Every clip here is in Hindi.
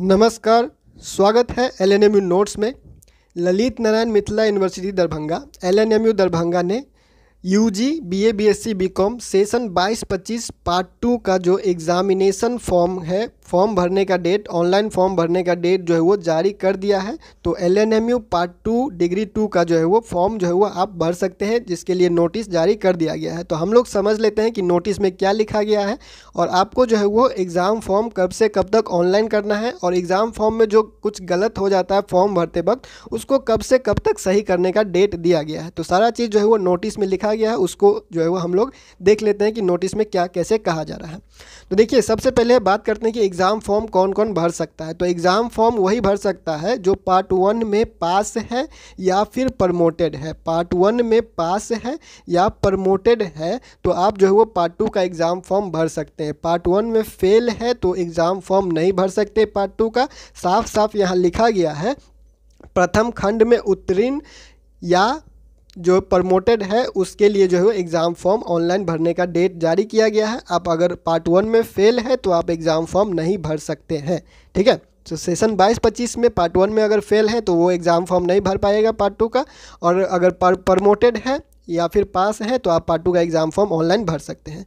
नमस्कार स्वागत है L N M U notes में Lalit Narayan Mithila university Darbhanga L N M U Darbhanga ने U G B A B S C B com session बाईस पच्चीस पार्ट टू का जो एग्जामिनेशन फॉर्म है फॉर्म भरने का डेट ऑनलाइन फॉर्म भरने का डेट जो है वो जारी कर दिया है तो L N M U part two degree two का जो है वो फॉर्म जो है वो आप भर सकते हैं जिसके लिए नोटिस जारी कर दिया गया है तो हम लोग समझ लेते हैं कि नोटिस में क्या लिखा गया है और आपको जो है वो एग्ज़ाम फॉर्म कब से कब तक ऑनलाइन करना है और एग्ज़ाम फॉर्म में जो कुछ गलत हो जाता है फॉर्म भरते वक्त उसको कब से कब तक सही करने का डेट दिया गया है तो सारा चीज़ जो है वो नोटिस में लिखा कहा गया है उसको जो है वो हम लोग देख लेते हैं कि नोटिस में क्या कैसे कहा जा रहा है तो देखिए सबसे पहले बात करते हैं कि एग्ज़ाम फॉर्म कौन कौन भर सकता है तो एग्ज़ाम फॉर्म वही भर सकता है जो पार्ट वन में पास है या फिर प्रमोटेड है पार्ट वन में पास है या प्रमोटेड है तो आप जो है वो पार्ट टू का एग्ज़ाम फॉर्म भर सकते हैं पार्ट वन में फेल है तो एग्ज़ाम फॉर्म नहीं भर सकते पार्ट टू का साफ साफ यहाँ लिखा गया है प्रथम खंड में उत्तीर्ण या जो प्रमोटेड है उसके लिए जो है एग्ज़ाम फॉर्म ऑनलाइन भरने का डेट जारी किया गया है आप अगर पार्ट वन में फेल है तो आप एग्ज़ाम फॉर्म नहीं भर सकते हैं ठीक है तो सेशन 22-25 में पार्ट वन में अगर फेल है तो वो एग्ज़ाम फॉर्म नहीं भर पाएगा पार्ट टू का और अगर प्रमोटेड है या फिर पास है तो आप पार्ट टू का एग्ज़ाम फॉर्म ऑनलाइन भर सकते हैं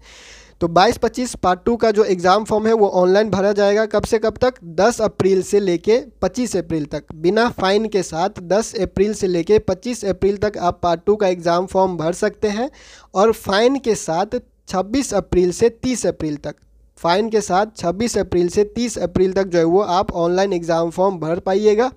तो 22-25 पार्ट टू का जो एग्ज़ाम फॉर्म है वो ऑनलाइन भरा जाएगा कब से कब तक 10 अप्रैल से लेके 25 अप्रैल तक बिना फाइन के साथ 10 अप्रैल से लेके 25 अप्रैल तक आप पार्ट टू का एग्ज़ाम फॉर्म भर सकते हैं और फाइन के साथ 26 अप्रैल से 30 अप्रैल तक फाइन के साथ 26 अप्रैल से 30 अप्रैल तक जो है वो आप ऑनलाइन एग्ज़ाम फॉर्म भर पाइएगा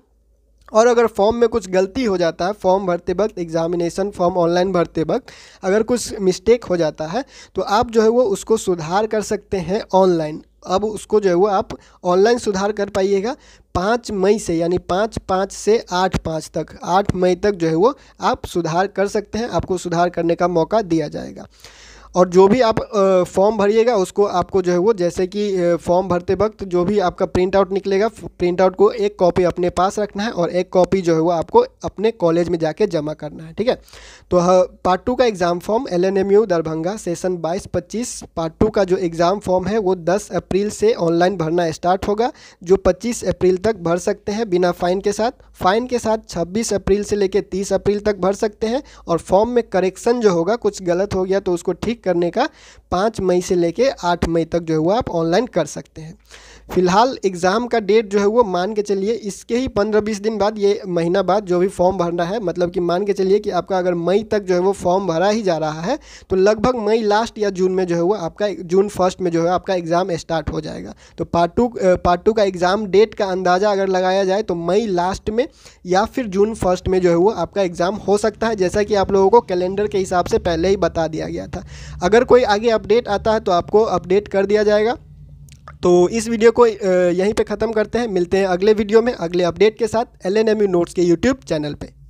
और अगर फॉर्म में कुछ गलती हो जाता है फॉर्म भरते वक्त एग्जामिनेशन फॉर्म ऑनलाइन भरते वक्त अगर कुछ मिस्टेक हो जाता है तो आप जो है वो उसको सुधार कर सकते हैं ऑनलाइन अब उसको जो है वो आप ऑनलाइन सुधार कर पाइएगा पाँच मई से यानी पाँच पाँच से आठ पाँच तक आठ मई तक जो है वो आप सुधार कर सकते हैं आपको सुधार करने का मौका दिया जाएगा और जो भी आप फॉर्म भरिएगा उसको आपको जो है वो जैसे कि फॉर्म भरते वक्त जो भी आपका प्रिंट आउट निकलेगा प्रिंट आउट को एक कॉपी अपने पास रखना है और एक कॉपी जो है वो आपको अपने कॉलेज में जाके जमा करना है ठीक है तो पार्ट टू का exam form L N M U Darbhanga session बाईस पच्चीस पार्ट टू का जो एग्ज़ाम फॉर्म है वो दस अप्रैल से ऑनलाइन भरना स्टार्ट होगा जो पच्चीस अप्रैल तक भर सकते हैं बिना फ़ाइन के साथ फ़ाइन के साथ छब्बीस अप्रैल से लेकर तीस अप्रैल तक भर सकते हैं और फॉर्म में करेक्शन जो होगा कुछ गलत हो गया तो उसको ठीक करने का पाँच मई से लेके आठ मई तक जो है वो आप ऑनलाइन कर सकते हैं फिलहाल एग्ज़ाम का डेट जो है वो मान के चलिए इसके ही पंद्रह बीस दिन बाद ये महीना बाद जो भी फॉर्म भरना है मतलब कि मान के चलिए कि आपका अगर मई तक जो है वो फॉर्म भरा ही जा रहा है तो लगभग मई लास्ट या जून में जो है वो आपका जून फर्स्ट में जो है आपका एग्ज़ाम स्टार्ट हो जाएगा तो पार्ट टू पार्ट टू का एग्ज़ाम डेट का अंदाज़ा अगर लगाया जाए तो मई लास्ट में या फिर जून फर्स्ट में जो है वो आपका एग्ज़ाम हो सकता है जैसा कि आप लोगों को कैलेंडर के हिसाब से पहले ही बता दिया गया था अगर कोई आगे अपडेट आता है तो आपको अपडेट कर दिया जाएगा तो इस वीडियो को यहीं पे ख़त्म करते हैं मिलते हैं अगले वीडियो में अगले अपडेट के साथ L N M U notes के यूट्यूब चैनल पर